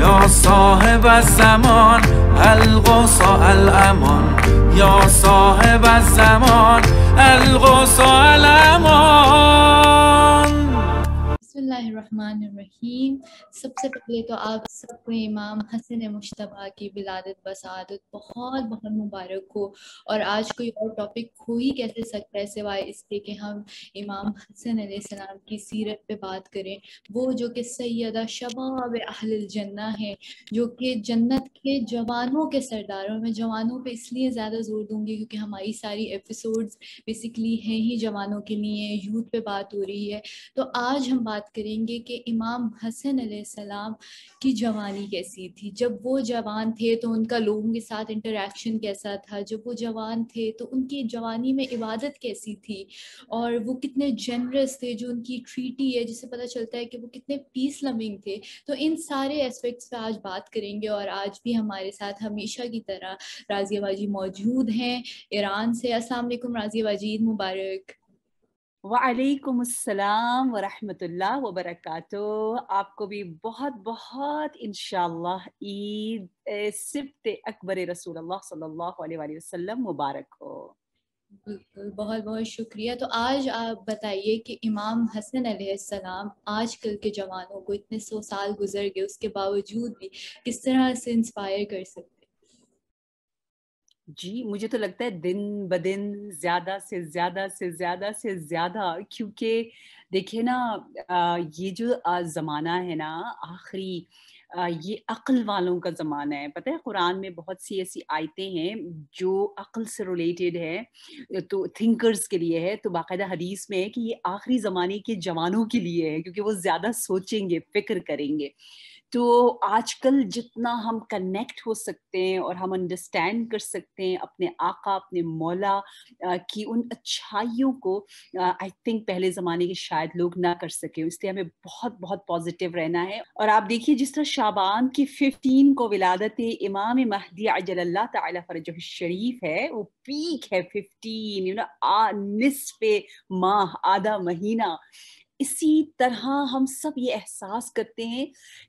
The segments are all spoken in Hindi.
یا صاحب الزمان القصا الامان یا صاحب الزمان القصا الامان बिस्मिल्लाहिर्रहमानिर्रहीम सबसे पहले तो आप सबको इमाम हसन मुशतबा की विलादत बसादत बहुत बहुत मुबारक हो और आज कोई और टॉपिक हो ही कैसे सकता है सिवाय इसके कि हम इमाम हसन सलाम की सीरत पे बात करें वो जो कि सैदा शबाब जन्ना है जो कि जन्नत के जवानों के सरदारों में जवानों पर इसलिए ज़्यादा जोर दूंगी क्योंकि हमारी सारी एपिसोड्स बेसिकली हैं ही जवानों के लिए यूथ पे बात हो रही है तो आज हम बात करें करेंगे कि इमाम हसन सलाम की जवानी कैसी थी जब वो जवान थे तो उनका लोगों के साथ इंटरेक्शन कैसा था जब वो जवान थे तो उनकी जवानी में इबादत कैसी थी और वो कितने जनरस थे जो उनकी ट्रीटी है जिससे पता चलता है कि वो कितने पीस लविंग थे तो इन सारे एस्पेक्ट्स पर आज बात करेंगे और आज भी हमारे साथ हमेशा की तरह राजिया बाजी मौजूद हैं ईरान से अस्सलाम वालेकुम राजिया बाजी मुबारक वालेकुम वरहमतुल्ला वबरक आपको भी बहुत बहुत इन ईद सिबत अकबर रसूल सल्लल्लाहु अलैहि वसल्लम मुबारक हो बिल्कुल बहुत बहुत शुक्रिया तो आज आप बताइए कि इमाम हसन आज आजकल के जवानों को इतने सौ साल गुजर गए उसके बावजूद भी किस तरह से इंस्पायर कर सकते जी मुझे तो लगता है दिन ब दिन ज़्यादा से ज़्यादा से ज़्यादा से ज़्यादा क्योंकि देखिए ना ये जो ज़माना है ना आखिरी ये अक्ल वालों का ज़माना है पता है कुरान में बहुत सी ऐसी आयतें हैं जो अक्ल से रिलेटेड है तो थिंकर्स के लिए है तो बाकायदा हदीस में है कि ये आखिरी ज़माने के जवानों के लिए है क्योंकि वो ज़्यादा सोचेंगे फिक्र करेंगे तो आजकल जितना हम कनेक्ट हो सकते हैं और हम अंडरस्टैंड कर सकते हैं अपने आका अपने मौला की उन अच्छाइयों को आई थिंक पहले ज़माने के शायद लोग ना कर सके इसलिए हमें बहुत बहुत पॉजिटिव रहना है और आप देखिए जिस तरह शाबान की फिफ्टीन को विलादत इमाम महदी अजल्ला तरज शरीफ है वो पीक है फिफ्टीन यू नो आ माह आधा महीना इसी तरह हम सब ये एहसास करते हैं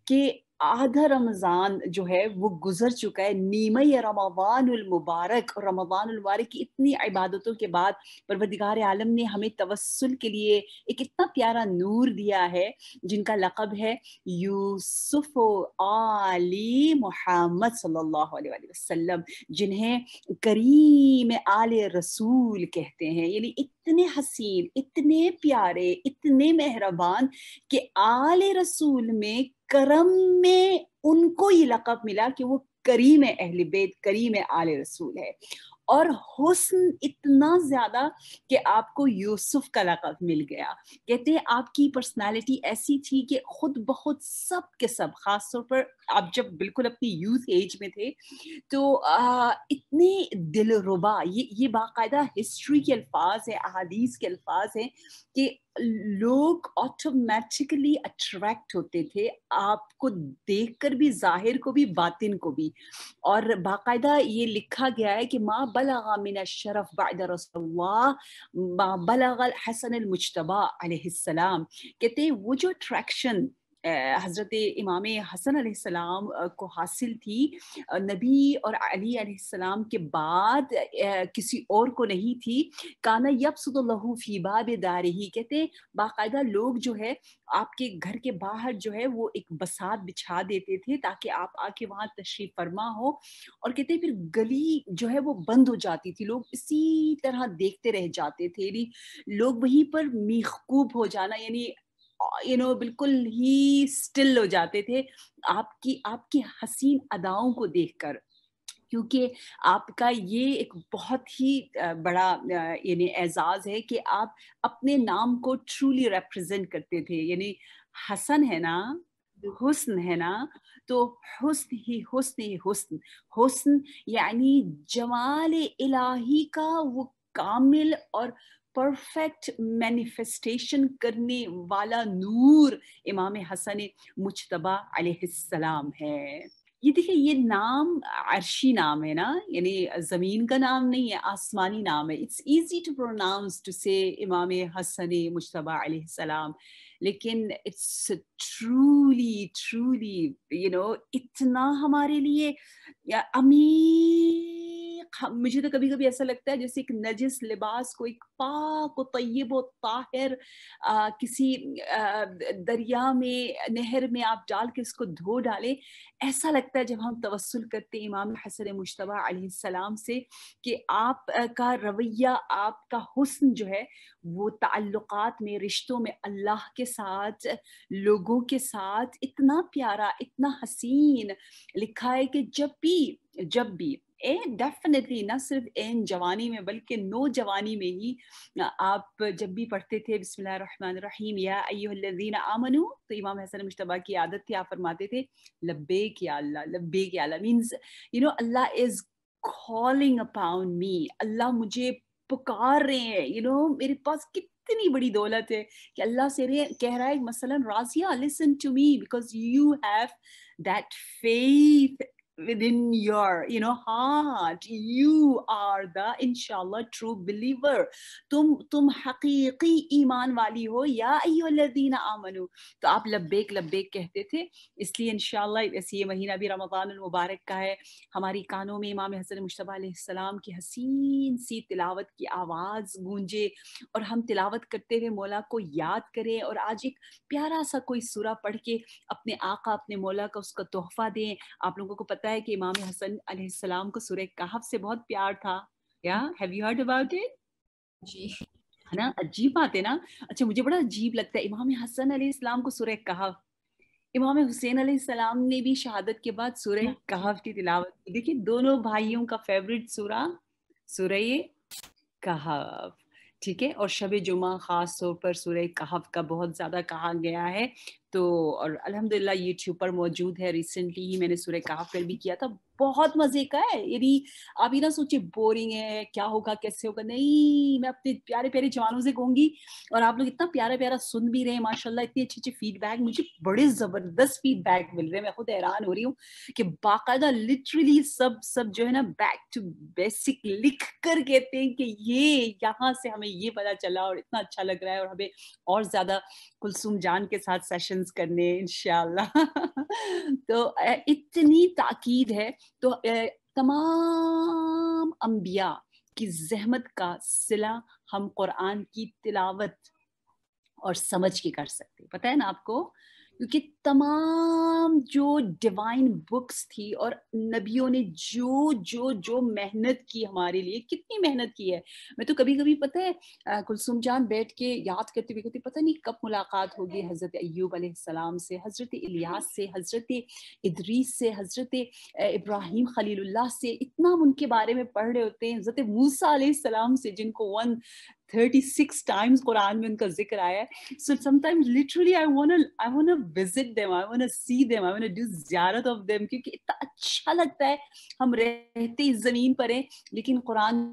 कि आधा रमज़ान जो है वो गुजर चुका है नीमई नीम मुबारक और मुबारक की इतनी इबादतों के बाद परवदिगार आलम ने हमें तवसल के लिए एक इतना प्यारा नूर दिया है जिनका लक़ब है यूसुफ आली मोहम्मद सल्लल्लाहु अलैहि वसल्लम जिन्हें करीम आले रसूल कहते हैं यानी इतने हसीन इतने प्यारे इतने मेहरबान कि आले रसूल में करम में उनको ये लकब मिला कि वो करीम अहल बेत करीम आल रसूल है और हुस्न इतना ज्यादा कि आपको यूसुफ का लकब मिल गया कहते हैं आपकी पर्सनालिटी ऐसी थी कि खुद बहुत सब के सब खास तौर पर आप जब बिल्कुल अपनी यूथ एज में थे तो आ, इतने दिलरुबा ये ये बाकायदा हिस्ट्री के अल्फाज हैं अदीस के अल्फाज हैं कि लोग ऑटोमेटिकली अट्रैक्ट होते थे आपको देखकर भी जाहिर को भी बातिन को भी और बाकायदा ये लिखा गया है कि माँ بلغ من الشرف بعد رسول الله ما بلغ الحسن المجتبى عليه السلام कहते وجود تراكشن हज़रत इमाम हसन सलाम को हासिल थी नबी और अलीसम के बाद किसी और को नहीं थी काना यबसदलहू फ़ीबा बेदार ही कहते बाकायदा लोग जो है आपके घर के बाहर जो है वो एक बसात बिछा देते थे ताकि आप आके वहाँ तशरीफ फरमा हो और कहते फिर गली जो है वो बंद हो जाती थी लोग इसी तरह देखते रह जाते थे लोग वहीं पर मीखकूब हो जाना यानी यू नो बिल्कुल ही स्टिल हो जाते थे आपकी आपकी हसीन अदाओं को देखकर क्योंकि आपका ये एक बहुत ही बड़ा यानी एजाज है कि आप अपने नाम को ट्रूली रिप्रेजेंट करते थे यानी हसन है ना हुस्न है ना तो हुस्न ही हुस्न ही हुस्न हुस्न यानी जमाल इलाही का वो कामिल और परफेक्ट मैनिफेस्टेशन करने वाला नूर इमाम हसन मुशतबा सलाम है ये देखिए ये नाम अर्शी नाम है ना यानी ज़मीन का नाम नहीं है आसमानी नाम है it's easy to pronounce to say Imam Hasan Mujtaba सलाम लेकिन it's truly truly you know इतना हमारे लिए अमीर मुझे तो कभी कभी ऐसा लगता है जैसे एक नजिस लिबास को एक पाक तयब ताहिर आ, किसी आ, दरिया में नहर में आप डाल के उसको धो डालें ऐसा लगता है जब हम तवसल करते हैं इमाम हसन मुशतबा सलाम से कि आप का रवैया आपका हुस्न जो है वो ताल्लुकात में रिश्तों में अल्लाह के साथ लोगों के साथ इतना प्यारा इतना हसीन लिखा है कि जब भी जब भी डेफिनेटली ना सिर्फ एन जवानी में बल्कि नो जवानी में ही आप जब भी पढ़ते थे बिस्मिल्लाहिर्रहमानिर्रहीम या अय्युहल्लज़ीन आमनू तो इमाम हसन मुशतबा की आदत थी आप फरमाते थे लब्बे या अल्लाह लब्बैक या Allah means you know Allah is calling upon me Allah मुझे पुकार रहे हैं यू नो मेरे पास कितनी बड़ी दौलत है कि अल्लाह से कह रहा है मसलन Razia listen to me because you have that faith within your you know heart you are the inshallah true believer तुम तुम हकीकी ईमान वाली हो या अय्युहल्लज़ीना आमनु तो आप लब्बैक लब्बैक कहते थे इसलिए इंशाल्लाह वैसे ये महीना भी रमज़ान मुबारक का है हमारी कानों में इमाम हसन मुशतबा सलाम की हसीन सी तिलावत की आवाज़ गूंजे और हम तिलावत करते हुए मौला को याद करें और आज एक प्यारा सा कोई सूरा पढ़ के अपने आका अपने मौला का उसका तोहफा दें आप लोगों को पता કે ઇમામ હસન અલહીસલામ કો સૂરહ કહફ સે બહોત પ્યાર થા યહ have you heard about E G હના અજીબ હતે ના અચ્છા મુજે બડા અજીબ લગતા હે ઇમામ હસન અલીસલામ કો સૂરહ કહ ઇમામ હુસૈન અલીસલામ ને ભી શહાદત કે બાદ સૂરહ કહફ કી તિલાવત કી દેખिए દોનો ભાઈઓ કા ફેવરેટ સુરા સૂરહ કહફ ठीक है और शब जुमा ख़ास तौर पर सूर्य कहाव का बहुत ज़्यादा कहा गया है तो और अल्हम्दुलिल्लाह यूट्यूब पर मौजूद है रिसेंटली ही मैंने सूर्य कहाव पर भी किया था बहुत मजे का है यदि आप ये ना सोचे बोरिंग है क्या होगा कैसे होगा नहीं मैं अपने प्यारे प्यारे जवानों से कहूंगी और आप लोग इतना प्यारा प्यारा सुन भी रहे हैं माशाल्लाह इतनी अच्छी अच्छी फीडबैक मुझे बड़े जबरदस्त फीडबैक मिल रहे हैं मैं खुद हैरान हो रही हूँ कि बाकायदा लिटरली सब सब जो है ना बैक टू बेसिक लिख कर कहते हैं कि ये यहाँ से हमें ये पता चला और इतना अच्छा लग रहा है और हमें और ज्यादा कुलसुम जान के साथ सेशंस करने इनशाला तो इतनी ताकीद है तो तमाम अम्बिया की जहमत का सिला हम कुरान की तिलावत और समझ के कर सकते पता है ना आपको क्योंकि तमाम जो डिवाइन बुक्स थी और नबियों ने जो जो जो मेहनत की हमारे लिए कितनी मेहनत की है मैं तो कभी कभी पता है कुलसुम जान बैठ के याद करते हुए कहती पता नहीं कब मुलाकात होगी हज़रत अयूब सलाम से हज़रत इलियास से हज़रत इदरीस से हज़रत इब्राहिम खलील से इतना हम उनके बारे में पढ़ रहे होते हैं हज़रत मूसा सलाम से जिनको one 36 times Quran mein unka zikr aaya hai. So sometimes literally I want to I want to visit them, I want to see them, I want to do ziyarat of them kyunki itna acha lagta hai hum rehte is zameen par hain lekin quran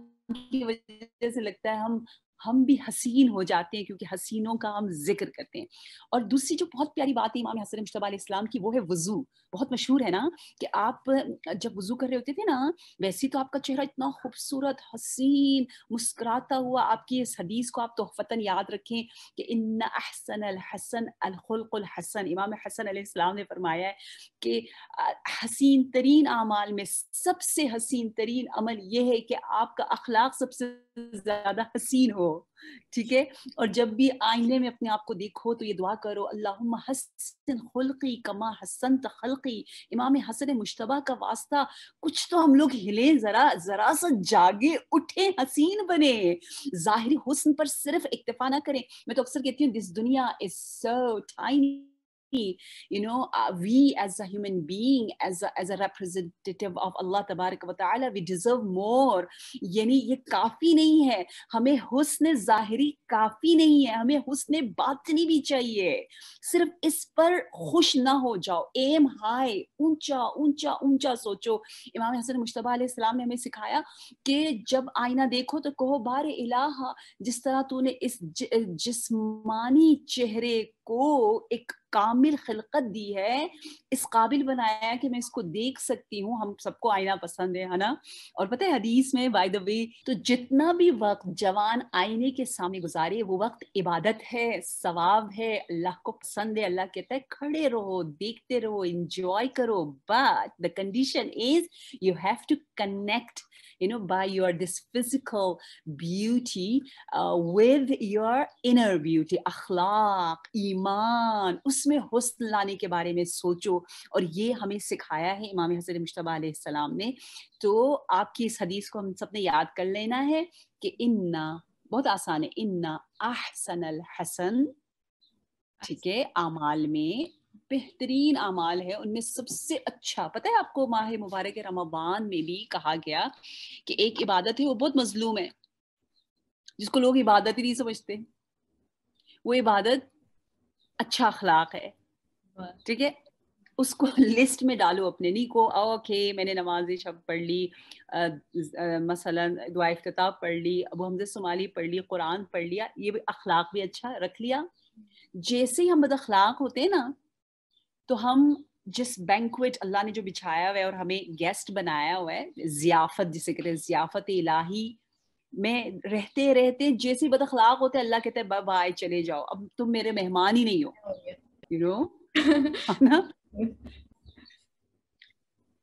ki wajah se lagta hai hum हम भी हसीन हो जाते हैं क्योंकि हसीनों का हम जिक्र करते हैं और दूसरी जो बहुत प्यारी बात है इमाम हसन मुशतबा इस्लाम की वो है वजू बहुत मशहूर है ना कि आप जब वजू कर रहे होते थे ना वैसे तो आपका चेहरा इतना खूबसूरत हसीन मुस्कुराता हुआ आपकी इस हदीस को आप तो फतन याद रखें कि इन अहसन अलहसन हसन इमाम हसन अल्लाम ने फरमाया है कि हसीन तरीन अमाल में सबसे हसीन तरीन अमल यह है कि आपका अखलाक सबसे ज्यादा हसीन हो ठीक है और जब भी आईने में अपने आप को देखो तो ये दुआ करो अल्लाह हसन खुल्की कमा हसन तल्की इमाम हसन मुशतबा का वास्ता कुछ तो हम लोग हिले जरा जरा सा जागे उठे हसीन बने जाहिर हुसन पर सिर्फ इक्तफा ना करें मैं तो अक्सर कहती हूँ दिस दुनिया is so tiny you know uh, we as a human being as a, as a representative of allah तबारक वाली वी डिजर्व मोर यानी ये काफ़ी नहीं है हमें हुस्न ज़ाहरी काफ़ी नहीं है हमें हुस्न बातनी भी चाहिए सिर्फ इस पर खुश ना हो जाओ एम हाई ऊंचा ऊंचा ऊंचा सोचो इमाम हसन मुशतबा सलाम ने हमें सिखाया कि जब आईना देखो तो कहो बार इलाहा जिस तरह तूने इस ज, जिस्मानी चेहरे को एक कामिल खिलकत दी है इस काबिल बनाया है कि मैं इसको देख सकती हूँ हम सबको आईना पसंद है है ना और पता है हदीस में बाय द वे तो जितना भी वक्त जवान आईने के सामने गुजारे वो वक्त इबादत है सवाब है अल्लाह को पसंद है अल्लाह कहता है खड़े रहो देखते रहो इंजॉय करो but the condition is you have to connect you know by your this physical beauty uh, with your inner beauty akhlaq iman ईमान उसमें हुस्न लाने के बारे में सोचो और ये हमें सिखाया है इमाम हजर मुशतबा ने तो आपकी इस हदीस को हम सब ने याद कर लेना है कि इन्ना बहुत आसान है इन्ना आहसन अल हसन ठीक है आमाल में बेहतरीन आमाल है उनमें सबसे अच्छा पता है आपको माह मुबारक रमबान में भी कहा गया कि एक इबादत है वो बहुत मजलूम है जिसको लोग इबादत ही नहीं समझते वो इबादत अच्छा अखलाक है ठीक है उसको लिस्ट में डालो अपने नहीं को ओके मैंने नमाज शब पढ़ ली मसलन मसला दुआ अफ्ताब पढ़ ली अब हमजा सुमाली पढ़ ली कुरान पढ़ लिया ये भी अखलाक भी अच्छा रख लिया जैसे ही हम बद अखलाक होते हैं ना तो हम जिस बैंकुट अल्लाह ने जो बिछाया हुआ है और हमें गेस्ट बनाया हुआ है जियाफत जिसे कहते हैं जियाफत इलाही में रहते रहते जैसे बदखलाक होते अल्लाह कहते हैं बाय चले जाओ अब तुम मेरे मेहमान ही नहीं हो यू नो ना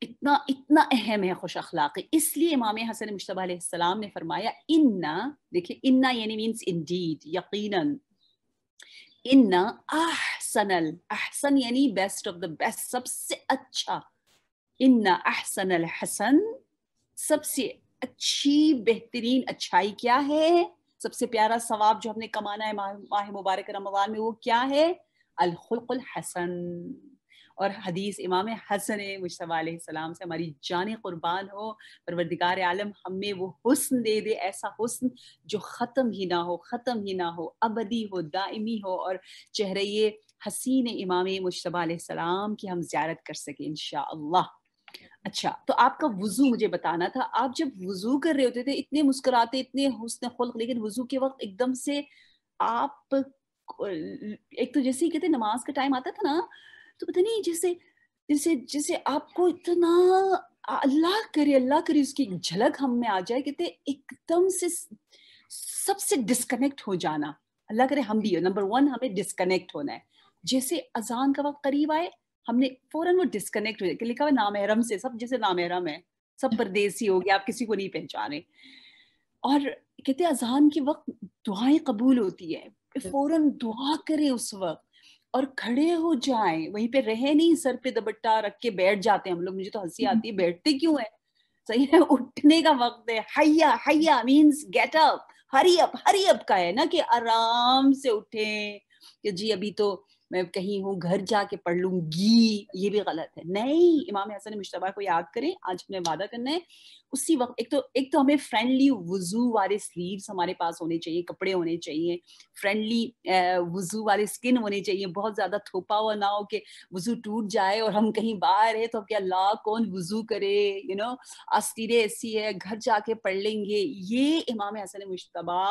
इतना इतना अहम है खुश अखलाक इसलिए इमाम हसन मुशतबाम ने फरमाया इन्ना देखिए इन्ना यानी मीन्स इंडीड यकीन इन्ना अहसनल अहसन यानी बेस्ट ऑफ द बेस्ट सबसे अच्छा इन्ना अहसनल हसन सबसे अच्छी बेहतरीन अच्छाई क्या है सबसे प्यारा सवाब जो हमने कमाना है माह मुबारक रमजान में वो क्या है अलखुल हसन और हदीस इमाम हसन सलाम से हमारी जान कुर्बान हो परवरदिगार आलम हमें वो हुस्न दे दे ऐसा हुस्न जो ख़त्म ही ना हो ख़त्म ही ना हो अबदी हो दायमी हो और चेहरे हसीन इमाम मुशतबा सलाम की हम ज्यारत कर सकें इन अच्छा तो आपका वजू मुझे बताना था आप जब वजू कर रहे होते थे इतने मुस्कुराते इतने हुसन खुल्क लेकिन वजू के वक्त एकदम से आप एक तो जैसे ही कहते नमाज का टाइम आता था ना तो पता नहीं जैसे जैसे जैसे आपको इतना अल्लाह करे अल्लाह करे उसकी झलक हम में आ जाए कहते एकदम से सबसे डिस्कनेक्ट हो जाना अल्लाह करे हम भी हो नंबर वन हमें डिस्कनेक्ट होना है जैसे अजान का वक्त करीब आए हमने फौरन वो डिस्कनेक्ट हो जाए लिखा हुआ नामहरम से सब जैसे नामहरम है सब हम्म। परदेसी हो गया आप किसी को नहीं पहचाने और कहते अजान के वक्त दुआएं कबूल होती है हम्म। फौरन दुआ करें उस वक्त और खड़े हो जाए वहीं पे रहे नहीं सर पे दबट्टा रख के बैठ जाते हैं हम लोग मुझे तो हंसी आती है हम्म। बैठते क्यों है सही है उठने का वक्त है हैया हैया means get up hurry up hurry up का है ना कि आराम से उठे कि जी अभी तो मैं कहीं हूँ घर जाके पढ़ लूंगी ये भी गलत है नहीं इमाम हसन मुशतबा को याद करें आज हमने वादा करना है उसी वक्त एक तो एक तो हमें फ्रेंडली वजू वाले स्लीव्स हमारे पास होने चाहिए कपड़े होने चाहिए फ्रेंडली वजू वाले स्किन होने चाहिए बहुत ज़्यादा थोपा हुआ ना हो कि वजू टूट जाए और हम कहीं बाहर है तो क्या ला कौन वजू करे यू नो अस्तीरें ऐसी है घर जाके पढ़ लेंगे ये इमाम हसन मुशतबा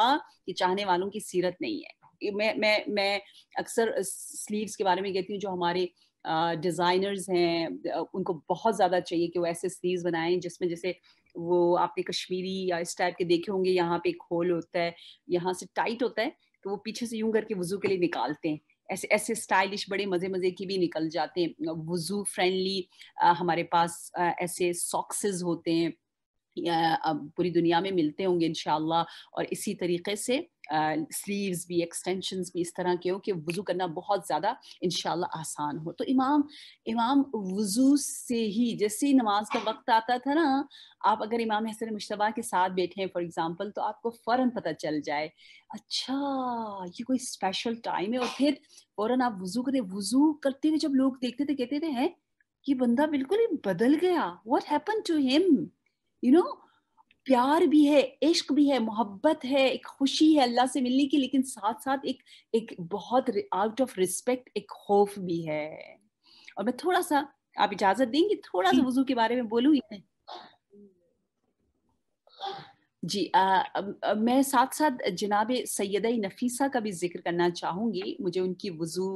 के चाहने वालों की सीरत नहीं है मैं मैं मैं अक्सर स्लीव्स के बारे में कहती हूँ जो हमारे डिज़ाइनर्स हैं उनको बहुत ज़्यादा चाहिए कि वो ऐसे स्लीव्स बनाएं जिसमें जैसे वो आपने कश्मीरी या इस टाइप के देखे होंगे यहाँ पे एक होल होता है यहाँ से टाइट होता है तो वो पीछे से यूं करके वजू के लिए निकालते हैं ऐसे ऐसे स्टाइलिश बड़े मज़े मज़े की भी निकल जाते हैं वजू फ्रेंडली हमारे पास ऐसे सॉक्सेस होते हैं पूरी दुनिया में मिलते होंगे इन और इसी तरीके से स्लीव्स भी एक्सटेंशन भी इस तरह के हो कि वज़ू करना बहुत ज़्यादा इन आसान हो तो इमाम इमाम वज़ू से ही जैसे ही नमाज का वक्त आता था ना आप अगर इमाम हसन मुशतबा के साथ बैठे हैं फॉर एग्ज़ाम्पल तो आपको फ़ौरन पता चल जाए अच्छा ये कोई स्पेशल टाइम है और फिर फ़ौरन आप वज़ू करें वज़ू करते हुए जब लोग देखते थे कहते थे हैं ये बंदा बिल्कुल ही बदल गया what happen to him you know प्यार भी है इश्क भी है मोहब्बत है एक खुशी है अल्लाह से मिलने की लेकिन साथ साथ एक एक बहुत आउट ऑफ रिस्पेक्ट एक खौफ भी है और मैं थोड़ा सा आप इजाजत देंगे थोड़ा सा वजू के बारे में बोलूँ जी आ, आ, मैं साथ साथ जनाब सैद नफीसा का भी जिक्र करना चाहूँगी मुझे उनकी वज़ू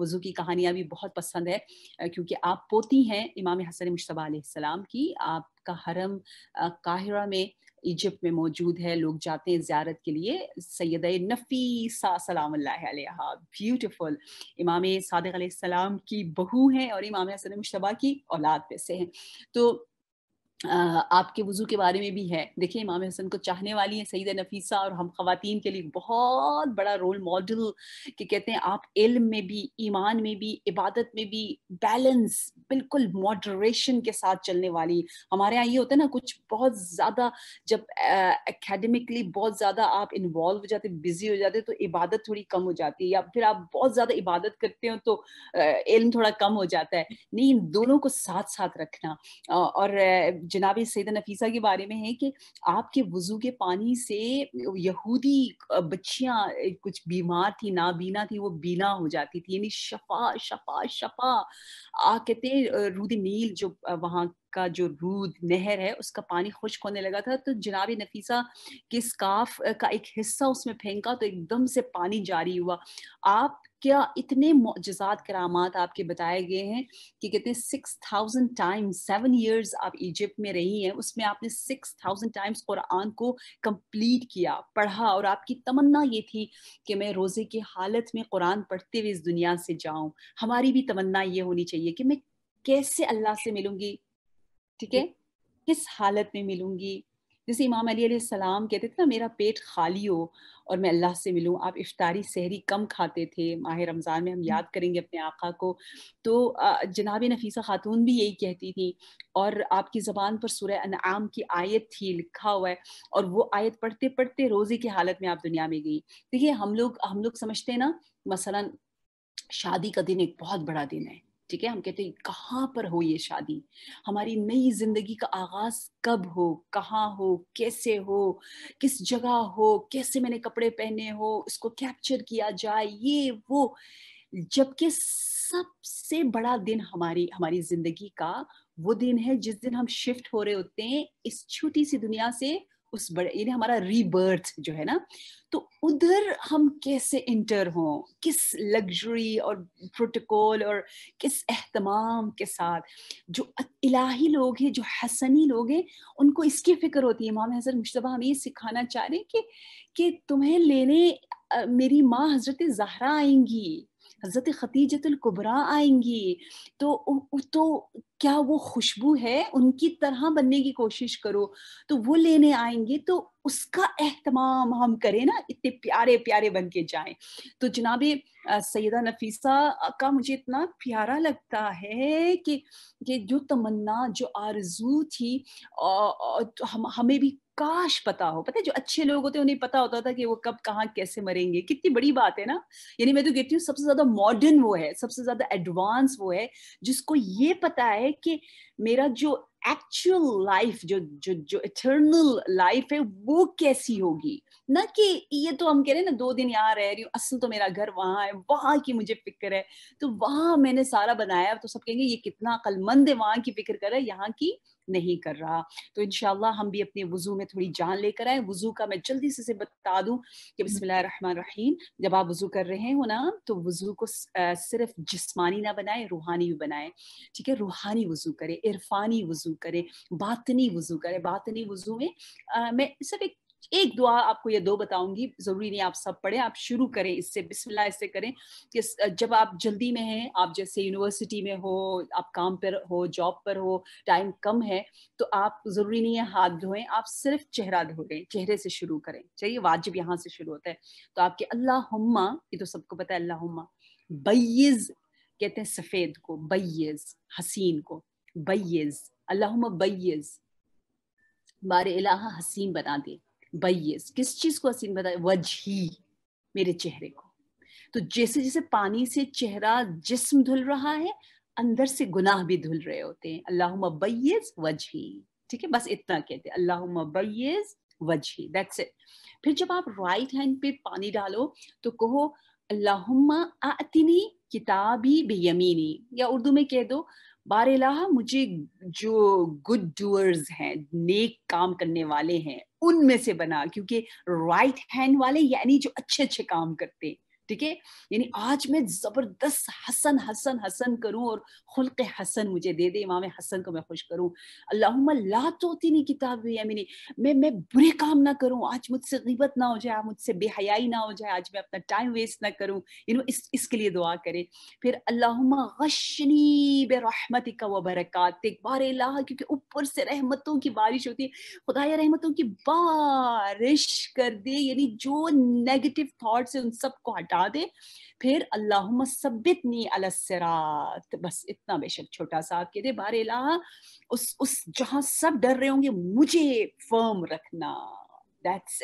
वज़ू की कहानियाँ भी बहुत पसंद है क्योंकि आप पोती हैं इमाम हसन मुशतबा सलाम की आपका हरम काहिरा में इजिप्ट में मौजूद है लोग जाते हैं ज्यारत के लिए सैद नफीसा सलाम ब्यूटिफुल इमाम सदक सलाम की बहू हैं और इमाम हसन मुशतबा की औलाद पैसे हैं तो आपके वजू के बारे में भी है देखिए इमाम हसन को चाहने वाली है सईद नफीसा और हम खातन के लिए बहुत बड़ा रोल मॉडल कि कहते हैं आप इल्म में भी ईमान में भी इबादत में भी बैलेंस बिल्कुल मॉडरेशन के साथ चलने वाली हमारे यहाँ ये होता है ना कुछ बहुत ज़्यादा जब एकेडमिकली बहुत ज़्यादा आप इन्वॉल्व हो जाते बिजी हो जाते तो इबादत थोड़ी कम हो जाती है या फिर आप बहुत ज़्यादा इबादत करते हो तो इल्म थोड़ा कम हो जाता है नहीं इन दोनों को साथ साथ रखना और जनाब सैद नफीसा के बारे में है कि आपके वजू के पानी से यहूदी बच्चियां कुछ बीमार थी नाबीना थी वो बीना हो जाती थी यानी शफा शफा शफा आ कहते रूद नील जो वहाँ का जो रूद नहर है उसका पानी खुश्क होने लगा था तो जनाब नफीसा के स्काफ का एक हिस्सा उसमें फेंका तो एकदम से पानी जारी हुआ आप क्या इतने मोजात करामात आपके बताए गए हैं कि कितने six thousand time seven years आप इजिप्ट में रही हैं उसमें आपने सिक्स थाउजेंड टाइम्स कुरान को कंप्लीट किया पढ़ा और आपकी तमन्ना ये थी कि मैं रोज़े की हालत में कुरान पढ़ते हुए इस दुनिया से जाऊं हमारी भी तमन्ना ये होनी चाहिए कि मैं कैसे अल्लाह से मिलूंगी ठीक है किस हालत में मिलूंगी जैसे इमाम अली सलाम कहते थे ना मेरा पेट खाली हो और मैं अल्लाह से मिलूँ आप इफ्तारी सहरी कम खाते थे माह रमज़ान में हम याद करेंगे अपने आका को तो जनाब नफीसा खातून भी यही कहती थी और आपकी ज़बान पर सुरह अनआम की आयत थी लिखा हुआ है और वो आयत पढ़ते पढ़ते रोज़े की हालत में आप दुनिया में गई देखिए हम लोग हम लोग समझते हैं ना मसला शादी का दिन एक बहुत बड़ा दिन है ठीक है हम कहते हैं कहाँ पर हो ये शादी हमारी नई जिंदगी का आगाज कब हो कहाँ हो कैसे हो किस जगह हो कैसे मैंने कपड़े पहने हो इसको कैप्चर किया जाए ये वो जबकि सबसे बड़ा दिन हमारी हमारी जिंदगी का वो दिन है जिस दिन हम शिफ्ट हो रहे होते हैं इस छोटी सी दुनिया से उस बड़े यानी हमारा रीबर्थ जो है ना तो उधर हम कैसे इंटर हों किस लग्जरी और प्रोटोकॉल और किस अहतमाम के साथ जो इलाही लोग हैं जो हसनी लोग हैं उनको इसकी फ़िक्र होती है इमाम हज़रत मुशतबा हम ये सिखाना चाह रहे हैं कि कि तुम्हें लेने मेरी माँ हज़रत जहरा आएंगी हज़रत कुबरा आएंगी तो तो क्या वो खुशबू है उनकी तरह बनने की कोशिश करो तो वो लेने आएंगे तो उसका एहतमाम हम करें ना इतने प्यारे प्यारे बन के जाए तो जनाब सैदा नफीसा का मुझे इतना प्यारा लगता है कि कि जो तमन्ना जो आरजू थी आ, आ, तो हम हमें भी काश पता हो पता है जो अच्छे लोग होते हैं उन्हें पता होता था कि वो कब कहाँ कैसे मरेंगे कितनी बड़ी बात है ना यानी मैं तो कहती हूँ सबसे ज्यादा मॉडर्न वो है सबसे ज्यादा एडवांस वो है जिसको ये पता है कि मेरा जो एक्चुअल लाइफ जो जो जो इटर्नल लाइफ है वो कैसी होगी ना कि ये तो हम कह रहे हैं ना दो दिन यहाँ रह रही हूँ असल तो मेरा घर वहाँ है वहाँ की मुझे फिक्र है तो वहाँ मैंने सारा बनाया तो सब कहेंगे ये कितना अकलमंद है वहाँ की फिक्र कर रहा है यहाँ की नहीं कर रहा तो इन हम भी अपने वज़ू में थोड़ी जान लेकर आए वज़ू का मैं जल्दी से से बता दूं कि हम्म। बसमिल्ल रहीम जब आप वज़ू कर रहे हो ना तो वज़ू को सिर्फ जिस्मानी ना बनाए रूहानी भी बनाए ठीक है रूहानी वज़ू करे इरफानी वज़ू करे बातनी वज़ू करे बातनी वज़ू में आ, मैं सिर्फ एक एक दुआ आपको ये दो बताऊंगी जरूरी नहीं आप सब पढ़े आप शुरू करें इससे बिस्मिल्लाह इससे करें कि जब आप जल्दी में हैं आप जैसे यूनिवर्सिटी में हो आप काम पर हो जॉब पर हो टाइम कम है तो आप जरूरी नहीं है हाथ धोएं आप सिर्फ चेहरा धो लें चेहरे से शुरू करें चाहिए वाजिब यहाँ से शुरू होता है तो आपके अल्लाह ये तो सबको पता है अल्लाह बैज कहते हैं सफेद को बैज हसीन को बैज अल्लाह बैज बार इलाहा हसीन बना दे बइस किस चीज को हसीन बताया वजही मेरे चेहरे को तो जैसे जैसे पानी से चेहरा जिस्म धुल रहा है अंदर से गुनाह भी धुल रहे होते हैं अल्लाह वज वजही ठीक है बस इतना कहते हैं अल्लाह वज ही दैट्स इट फिर जब आप राइट हैंड पे पानी डालो तो कहो अल्लाह आतिनी किताबी बेयमीनी या उर्दू में कह दो बार मुझे जो गुड डूअर्स हैं नेक काम करने वाले हैं उनमें से बना क्योंकि राइट हैंड वाले यानी जो अच्छे अच्छे काम करते हैं ठीक है यानी आज मैं जबरदस्त हसन हसन हसन करूं और खुल्क हसन मुझे दे दे इमाम हसन को मैं खुश करूं अल्लाह ला तोती नहीं किताब है मैंने मैं मैं बुरे काम ना करूं आज मुझसे गिबत ना हो जाए मुझसे बेहयाई ना हो जाए आज मैं अपना टाइम वेस्ट ना करूं यू नो इस इसके लिए दुआ करें फिर अल्लाह गशनी बेरहमत का व बरक़ात एक बार अल्लाह क्योंकि ऊपर से रहमतों की बारिश होती है खुदाया रहमतों की बारिश कर दे यानी जो नेगेटिव थाट्स है उन सबको हटा पहुंचा दे फिर अल्लाह मसबित नी अलसरात बस इतना बेशक छोटा सा आपके दे बार उस उस जहां सब डर रहे होंगे मुझे फर्म रखना दैट्स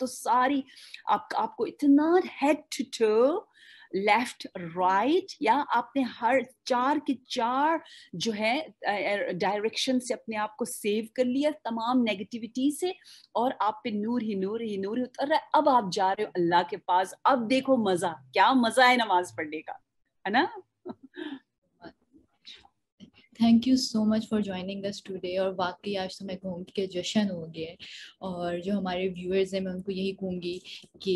तो सारी आप, आपको इतना head to toe left right या आपने हर चार के चार जो है डायरेक्शन से अपने आप को सेव कर लिया तमाम नेगेटिविटी से और आप पे नूर ही नूर ही नूर ही उतर रहा है अब आप जा रहे हो अल्लाह के पास अब देखो मजा क्या मजा है नमाज पढ़ने का है ना thank you so much for joining us today और वाकई आज तो मैं कहूँगी कि जश्न हो गया और जो हमारे व्यूअर्स हैं मैं उनको यही कहूँगी कि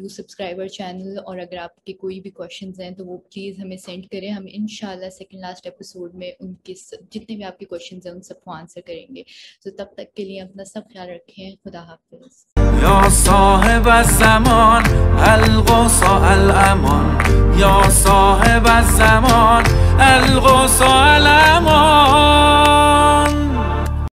डू सब्सक्राइबर चैनल और अगर आपके कोई भी क्वेश्चन हैं तो वो प्लीज़ हमें सेंड करें हम इन सेकेंड लास्ट एपिसोड में उनके जितने भी आपके क्वेश्चन हैं उन सबको आंसर करेंगे तो तब तक के लिए अपना सब ख्याल रखें खुदा हाफिज़ یا صاحب الزمان القصی الامان یا صاحب الزمان القصی الامان